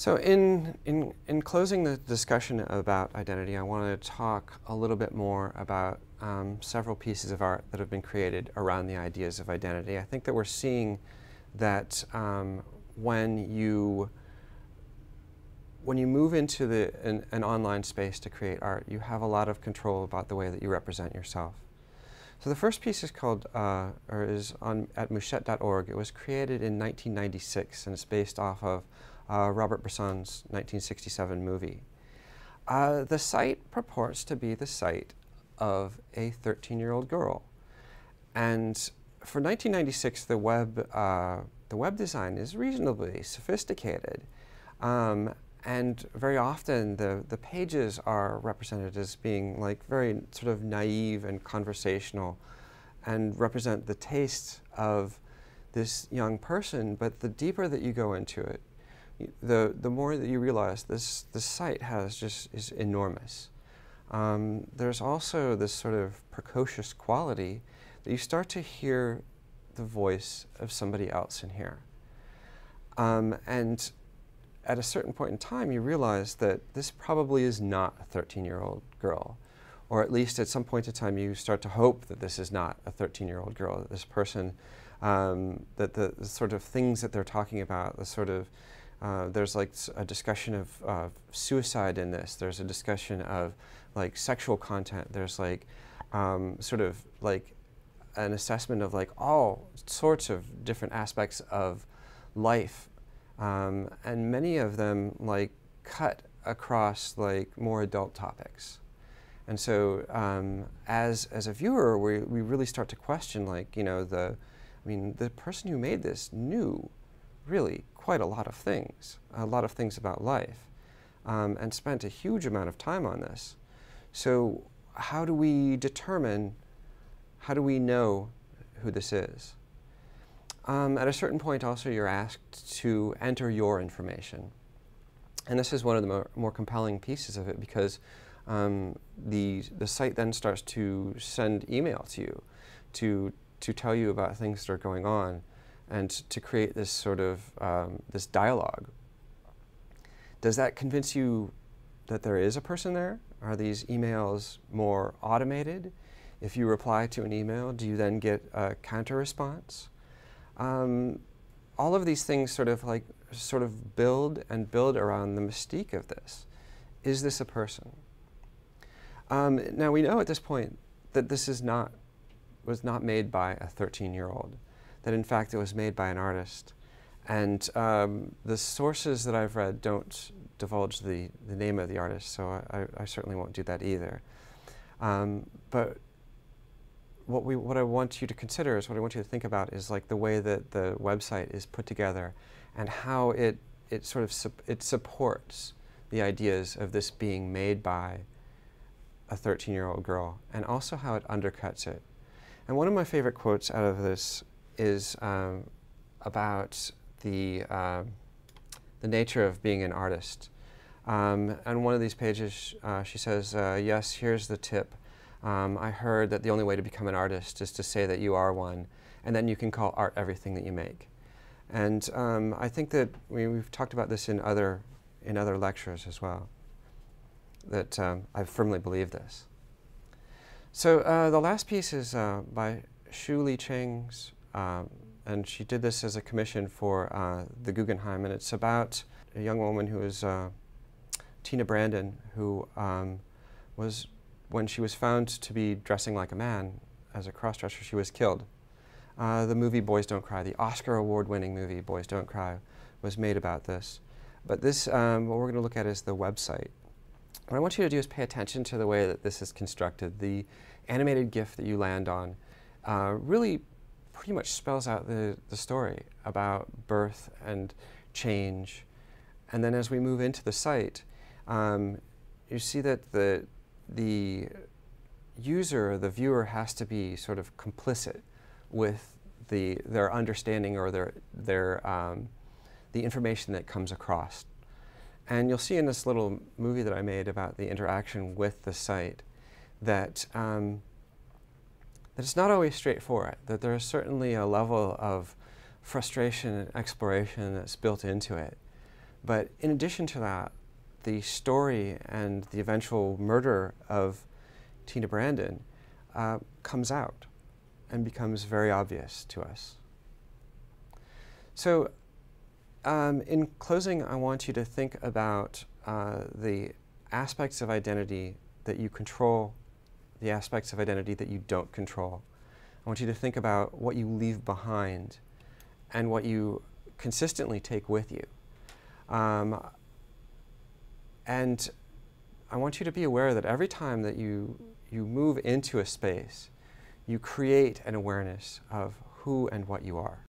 So in, in, in closing the discussion about identity, I want to talk a little bit more about um, several pieces of art that have been created around the ideas of identity. I think that we're seeing that um, when you when you move into the, an, an online space to create art, you have a lot of control about the way that you represent yourself. So the first piece is called, uh, or is on at mouchette.org. It was created in 1996 and it's based off of uh, Robert Bresson's 1967 movie. Uh, the site purports to be the site of a 13-year-old girl. And for 1996, the web, uh, the web design is reasonably sophisticated. Um, and very often the, the pages are represented as being like very sort of naive and conversational and represent the tastes of this young person. But the deeper that you go into it, the, the more that you realize this, the site has just is enormous. Um, there's also this sort of precocious quality that you start to hear the voice of somebody else in here. Um, and at a certain point in time, you realize that this probably is not a 13 year old girl. Or at least at some point in time, you start to hope that this is not a 13 year old girl, this person, um, that the, the, sort of things that they're talking about, the sort of uh, there's like a discussion of, suicide in this. There's a discussion of like sexual content. There's like um, sort of like an assessment of like all sorts of different aspects of life, um, and many of them like cut across like more adult topics. And so, um, as as a viewer, we we really start to question like you know the, I mean the person who made this knew really quite a lot of things, a lot of things about life, um, and spent a huge amount of time on this. So, how do we determine, how do we know who this is? Um, at a certain point, also, you're asked to enter your information. And this is one of the more, more compelling pieces of it because um, the, the site then starts to send email to you to, to tell you about things that are going on and to create this sort of um, this dialogue. Does that convince you that there is a person there? Are these emails more automated? If you reply to an email, do you then get a counter response? Um, all of these things sort of like sort of build and build around the mystique of this. Is this a person? Um, now we know at this point that this is not was not made by a 13 year old that in fact it was made by an artist. And um, the sources that I've read don't divulge the, the name of the artist, so I, I certainly won't do that either. Um, but what, we, what I want you to consider is what I want you to think about is like the way that the website is put together and how it, it sort of it supports the ideas of this being made by a 13 year old girl and also how it undercuts it. And one of my favorite quotes out of this is um, about the, uh, the nature of being an artist. Um, on one of these pages, uh, she says, uh, yes, here's the tip. Um, I heard that the only way to become an artist is to say that you are one, and then you can call art everything that you make. And um, I think that we, have talked about this in other, in other lectures as well, that um, I firmly believe this. So uh, the last piece is uh, by Shu Li Cheng's um, and she did this as a commission for uh, the Guggenheim, and it's about a young woman who is uh, Tina Brandon, who um, was, when she was found to be dressing like a man as a crossdresser, she was killed. Uh, the movie Boys Don't Cry, the Oscar award-winning movie Boys Don't Cry, was made about this. But this, um, what we're going to look at is the website. What I want you to do is pay attention to the way that this is constructed. The animated GIF that you land on uh, really pretty much spells out the, the story about birth and change. And then as we move into the site, um, you see that the, the user, the viewer, has to be sort of complicit with the, their understanding or their, their, um, the information that comes across. And you'll see in this little movie that I made about the interaction with the site that um, that it's not always straightforward, that there is certainly a level of frustration and exploration that's built into it. But in addition to that, the story and the eventual murder of Tina Brandon uh, comes out and becomes very obvious to us. So, um, in closing, I want you to think about uh, the aspects of identity that you control the aspects of identity that you don't control. I want you to think about what you leave behind and what you consistently take with you. Um, and I want you to be aware that every time that you, you move into a space, you create an awareness of who and what you are.